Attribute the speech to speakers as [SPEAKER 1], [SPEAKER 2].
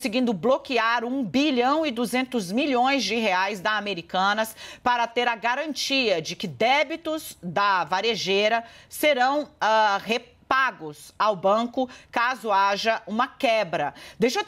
[SPEAKER 1] conseguindo bloquear 1 bilhão e 200 milhões de reais da Americanas para ter a garantia de que débitos da varejeira serão uh, repagos ao banco caso haja uma quebra. Deixa eu